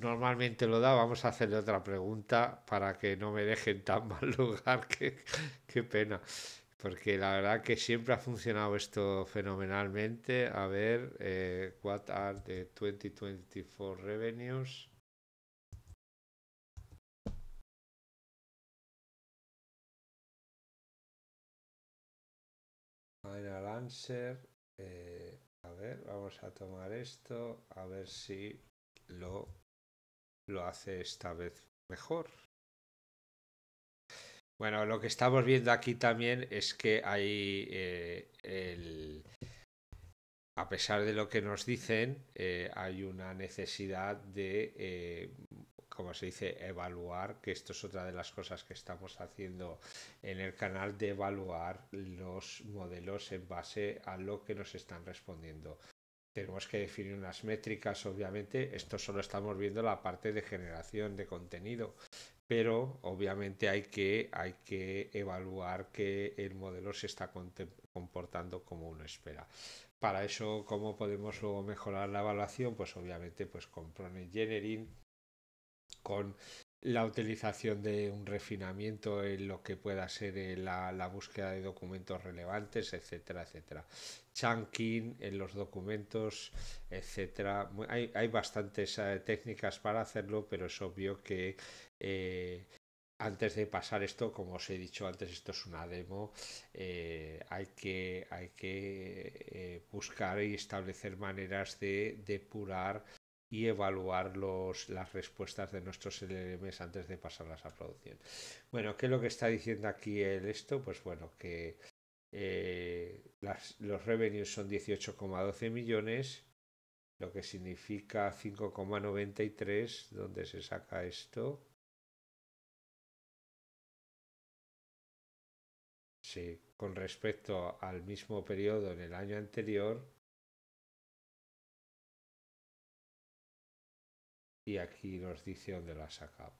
normalmente lo da. Vamos a hacerle otra pregunta para que no me dejen tan mal lugar. Qué, qué pena. Porque la verdad que siempre ha funcionado esto fenomenalmente. A ver, eh, what are the 2024 revenues? Final answer. Eh, a ver, vamos a tomar esto, a ver si lo lo hace esta vez mejor. Bueno, lo que estamos viendo aquí también es que hay eh, el... A pesar de lo que nos dicen, eh, hay una necesidad de, eh, como se dice, evaluar, que esto es otra de las cosas que estamos haciendo en el canal, de evaluar los modelos en base a lo que nos están respondiendo. Tenemos que definir unas métricas, obviamente. Esto solo estamos viendo la parte de generación de contenido, pero obviamente hay que, hay que evaluar que el modelo se está comportando como uno espera. Para eso, ¿cómo podemos luego mejorar la evaluación? Pues obviamente pues con Prone Engineering, con la utilización de un refinamiento en lo que pueda ser eh, la, búsqueda de documentos relevantes, etcétera, etcétera. Chunking en los documentos, etcétera. Hay, bastantes eh, técnicas para hacerlo, pero es obvio que eh, antes de pasar esto, como os he dicho antes, esto es una demo, hay que, hay que buscar y establecer maneras de depurar y evaluar las respuestas de nuestros e LLMs antes de pasarlas a producción. Bueno, ¿qué es lo que está diciendo aquí esto? Pues bueno, que eh, los revenues son 18,12 millones, lo que significa 5,93, donde se saca esto. Sí, con respecto al mismo periodo en el año anterior, y aquí nos dice dónde lo ha sacado.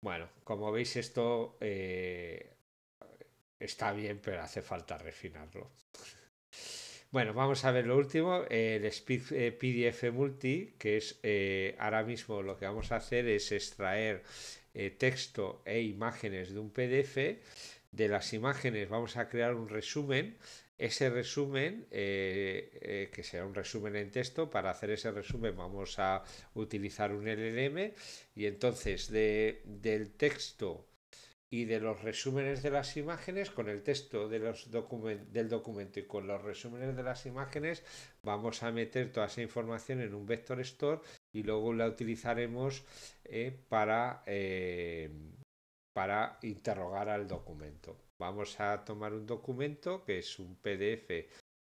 Bueno, como veis esto eh, está bien, pero hace falta refinarlo. Bueno, vamos a ver lo último, el Speed eh, PDF Multi, que es eh, ahora mismo lo que vamos a hacer es extraer texto e imágenes de un PDF. De las imágenes vamos a crear un resumen ese resumen, eh, eh, que será un resumen en texto, para hacer ese resumen vamos a utilizar un LLM y entonces del texto y de los resúmenes de las imágenes, con el texto de del documento y con los resúmenes de las imágenes, vamos a meter toda esa información en un vector store y luego la utilizaremos eh, para, para interrogar al documento. Vamos a tomar un documento que es un PDF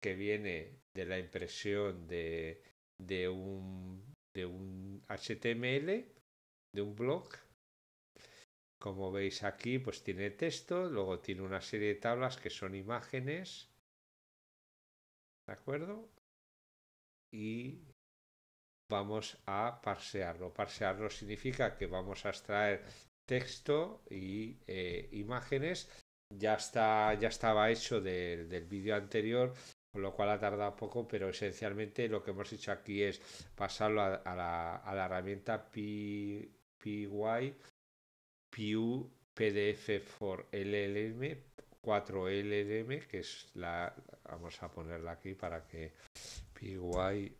que viene de la impresión de, un, HTML, de un blog. Como veis aquí, pues tiene texto, luego tiene una serie de tablas que son imágenes. ¿De acuerdo? Y vamos a parsearlo. Parsearlo significa que vamos a extraer texto y eh, imágenes ya, está, ya estaba hecho del vídeo anterior, con lo cual ha tardado poco, pero esencialmente lo que hemos hecho aquí es pasarlo a, la, a la, herramienta P, PDF for LLM, 4 lm que es la, vamos a ponerla aquí para que PY,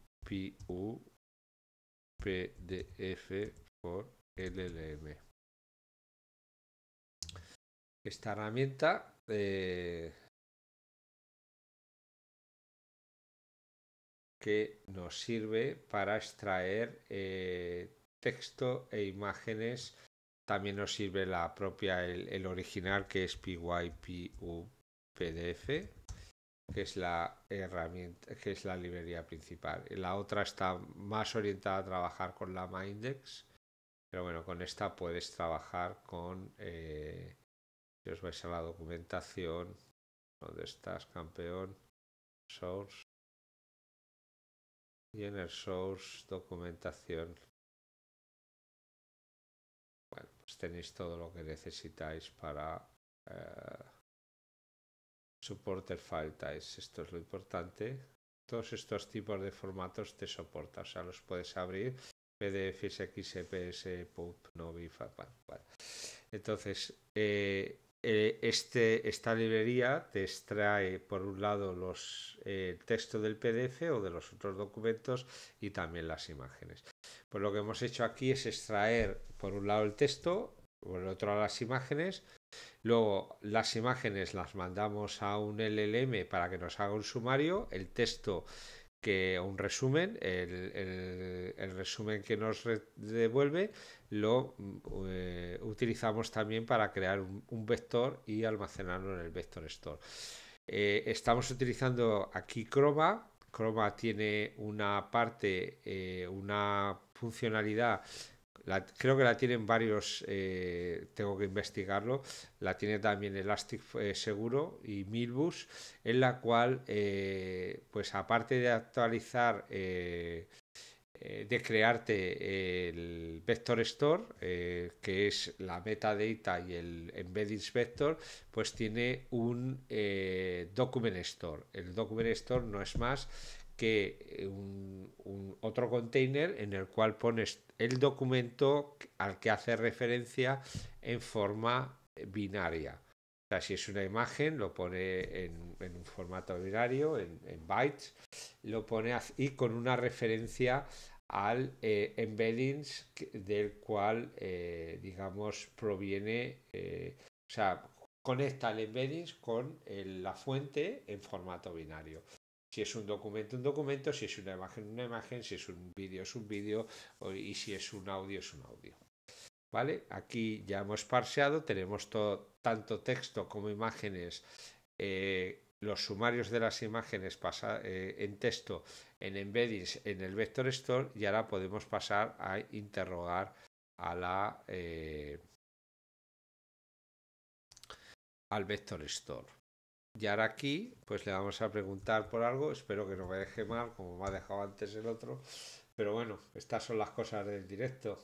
PDF for LLM. Esta herramienta eh, que nos sirve para extraer eh, texto e imágenes. También nos sirve la propia, el, original que es PYPU que es la herramienta, que es la librería principal. La otra está más orientada a trabajar con la MindEx pero bueno, con esta puedes trabajar con eh, os vais a la documentación, donde estás campeón, source, y en el source documentación, bueno, pues tenéis todo lo que necesitáis para eh, supporter file Esto es lo importante. Todos estos tipos de formatos te soporta, o sea, los puedes abrir. PDFs, XPS, PUB, Novi, Entonces, eh, eh, este, esta librería te extrae por un lado los, eh, el texto del PDF o de los otros documentos y también las imágenes. Pues lo que hemos hecho aquí es extraer por un lado el texto, por el otro las imágenes, Luego las imágenes las mandamos a un LLM para que nos haga un sumario, el texto un resumen, el, resumen que nos devuelve lo eh, utilizamos también para crear un, vector y almacenarlo en el vector store. Eh, estamos utilizando aquí Chroma. Chroma tiene una parte, eh, una funcionalidad creo que la tienen varios, eh, tengo que investigarlo. La tiene también Elastic eh, Seguro y Milbus, en la cual, eh, pues aparte de actualizar, de crearte el Vector Store, que es la metadata y el embeddings vector, pues tiene un Document Store. El Document Store no es más que eh, un, otro container en el cual pones el documento al que hace referencia en forma eh, binaria. O sea, si es una imagen, lo pone en, un formato binario, en, bytes, lo pone y con una referencia al eh, embeddings del cual, digamos, proviene, o sea, conecta el embeddings con la fuente en formato binario. Si es un documento, un documento, si es una imagen, una imagen, si es un vídeo, es un vídeo, y si es un audio, es un audio. ¿Vale? Aquí ya hemos parseado, tenemos todo, tanto texto como imágenes, eh, los sumarios de las imágenes pasa, eh, en texto, en embeddings, en el vector store, y ahora podemos pasar a interrogar a la... Eh, al vector store. Y ahora aquí, pues le vamos a preguntar por algo. Espero que no me deje mal, como me ha dejado antes el otro. Pero bueno, estas son las cosas del directo.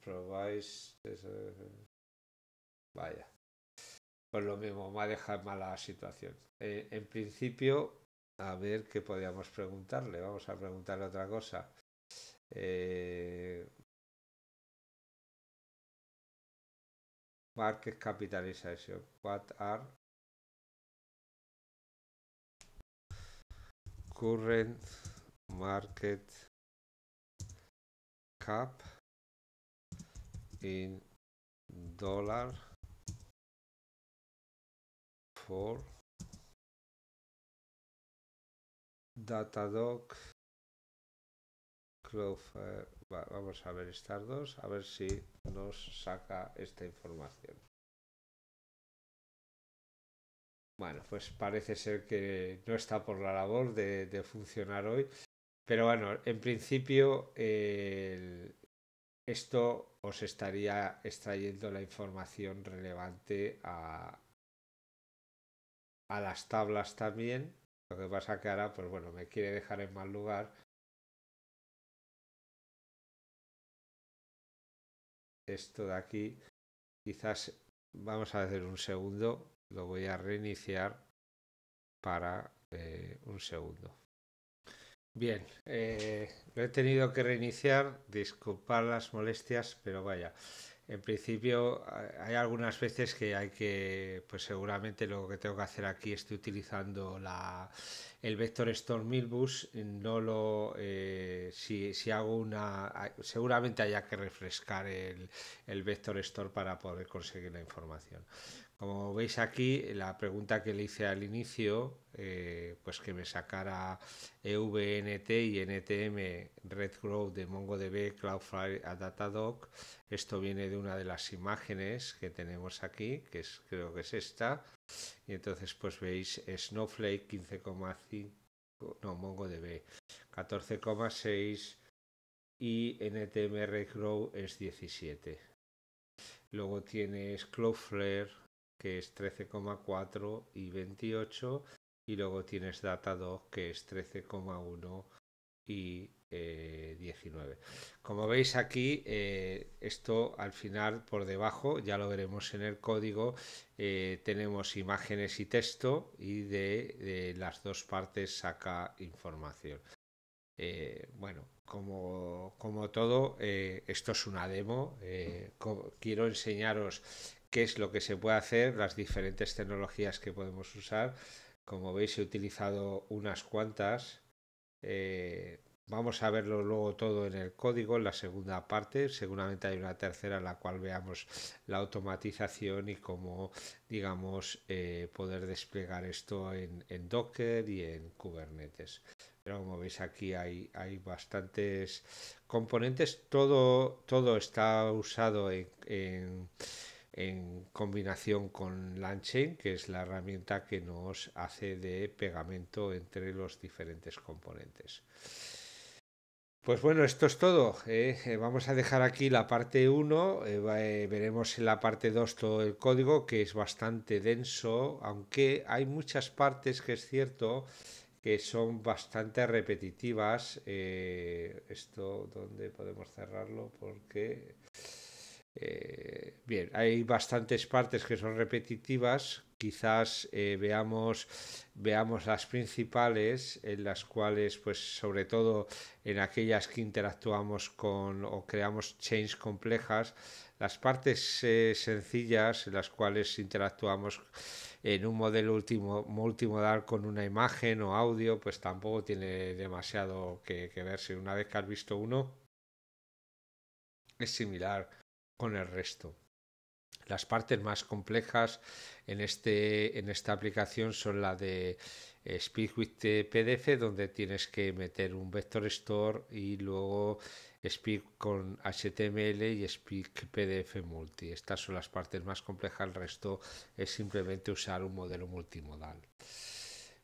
probáis. Vaya. Pues lo mismo, me ha dejado mala situación. Eh, en principio, a ver qué podíamos preguntarle. Vamos a preguntarle otra cosa. Eh, market capitalization. What are current market cap in dollar for Datadog Clover vamos a ver estas dos, a ver si nos saca esta información. Bueno, pues parece ser que no está por la labor de, funcionar hoy. Pero bueno, en principio esto os estaría extrayendo la información relevante a, a las tablas también. Lo que pasa que ahora, pues bueno, me quiere dejar en mal lugar esto de aquí. Quizás vamos a hacer un segundo. Lo voy a reiniciar para eh, un segundo. Bien, eh, lo he tenido que reiniciar. Disculpad las molestias, pero vaya. En principio, hay algunas veces que hay que, pues seguramente lo que tengo que hacer aquí estoy utilizando la, el vector store milbus no lo, eh, si, si, hago una, seguramente haya que refrescar el, el vector store para poder conseguir la información. Como veis aquí, la pregunta que le hice al inicio, eh, pues que me sacara EVNT y NTM Red de MongoDB Cloudflare a Datadoc. Esto viene de una de las imágenes que tenemos aquí, que creo que es esta. Y entonces pues veis Snowflake 15,5, no, MongoDB 14,6 y NTM Red es 17. Luego tienes Cloudflare que es 13,4 y 28, y luego tienes Data 2, que es 13,1 y 19. Eh, como veis aquí, eh, esto al final por debajo, ya lo veremos en el código, eh, tenemos imágenes y texto y de, de las dos partes saca información. bueno, como, como todo, esto es una demo. quiero enseñaros qué es lo que se puede hacer, las diferentes tecnologías que podemos usar. Como veis, he utilizado unas cuantas. Eh, vamos a verlo luego todo en el código, en la segunda parte. Seguramente hay una tercera en la cual veamos la automatización y cómo, digamos, eh, poder desplegar esto en, Docker y en Kubernetes. Pero como veis aquí hay, hay bastantes componentes. Todo, todo está usado en en combinación con Lanchain, que es la herramienta que nos hace de pegamento entre los diferentes componentes. Pues bueno, esto es todo. ¿eh? Eh, vamos a dejar aquí la parte 1. Eh, veremos en la parte 2 todo el código, que es bastante denso, aunque hay muchas partes que es cierto que son bastante repetitivas. esto, ¿dónde podemos cerrarlo? Porque eh, bien, hay bastantes partes que son repetitivas. Quizás eh, veamos, veamos las principales, en las cuales, pues, sobre todo en aquellas que interactuamos con o creamos chains complejas, las partes eh, sencillas en las cuales interactuamos en un modelo último, multimodal con una imagen o audio, pues tampoco tiene demasiado que, que verse. Una vez que has visto uno, es similar con el resto. Las partes más complejas en, este, en esta aplicación son la de Speak with PDF, donde tienes que meter un vector store y luego Speak con HTML y Speak PDF Multi. Estas son las partes más complejas, el resto es simplemente usar un modelo multimodal.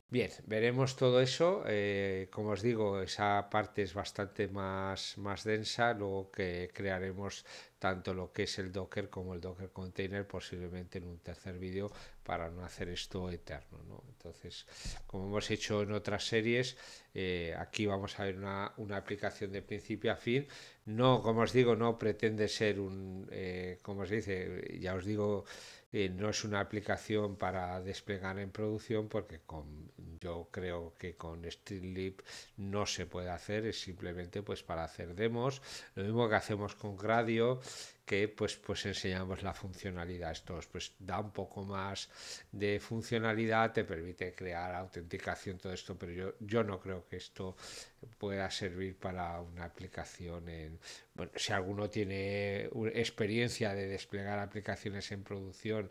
Bien, veremos todo eso. Eh, como os digo, esa parte es bastante más, más densa. Luego que crearemos tanto lo que es el Docker como el Docker Container, posiblemente en un tercer vídeo, para no hacer esto eterno. Entonces, como hemos hecho en otras series, eh, aquí vamos a ver una, aplicación de principio a fin. No, como os digo, no pretende ser un, eh, como se dice, ya os digo no es una aplicación para desplegar en producción porque con, yo creo que con streamlip no se puede hacer, es simplemente pues para hacer demos, lo mismo que hacemos con Gradio, que pues, pues enseñamos la funcionalidad. Esto pues, da un poco más de funcionalidad, te permite crear autenticación, todo esto, pero yo, yo no creo que esto pueda servir para una aplicación en... Bueno, si alguno tiene experiencia de desplegar aplicaciones en producción,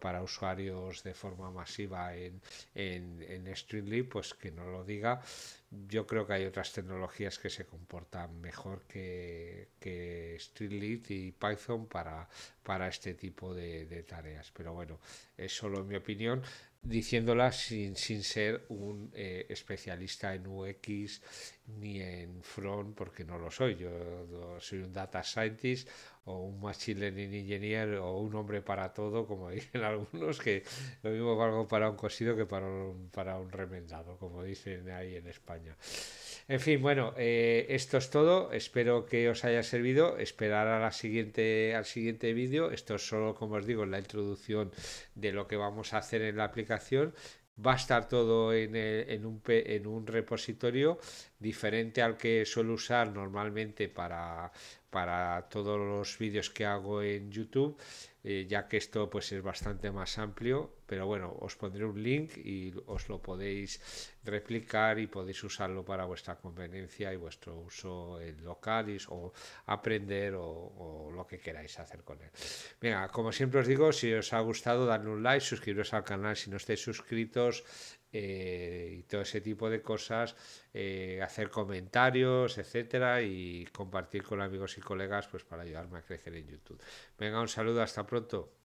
para usuarios de forma masiva en, en, en pues que no lo diga. Yo creo que hay otras tecnologías que se comportan mejor que, que Streamlit y Python para, para este tipo de, tareas. Pero bueno, es solo mi opinión diciéndola sin, sin ser un eh, especialista en UX ni en front, porque no lo soy. Yo soy un data scientist o un machine learning engineer o un hombre para todo, como dicen algunos, que lo mismo valgo para un cosido que para un, para un remendado, como dicen ahí en España. En fin, bueno, eh, esto es todo. Espero que os haya servido. Esperar a la siguiente, al siguiente vídeo. Esto es solo, como os digo, la introducción de lo que vamos a hacer en la aplicación va a estar todo en, en, un, en, un, repositorio diferente al que suelo usar normalmente para para todos los vídeos que hago en YouTube, eh, ya que esto pues es bastante más amplio, pero bueno, os pondré un link y os lo podéis replicar y podéis usarlo para vuestra conveniencia y vuestro uso en locales o aprender o, lo que queráis hacer con él. Venga, como siempre os digo, si os ha gustado, dadle un like, suscribiros al canal si no estáis suscritos, eh, y todo ese tipo de cosas, eh, hacer comentarios, etcétera, y compartir con amigos y colegas pues, para ayudarme a crecer en YouTube. Venga, un saludo, hasta pronto.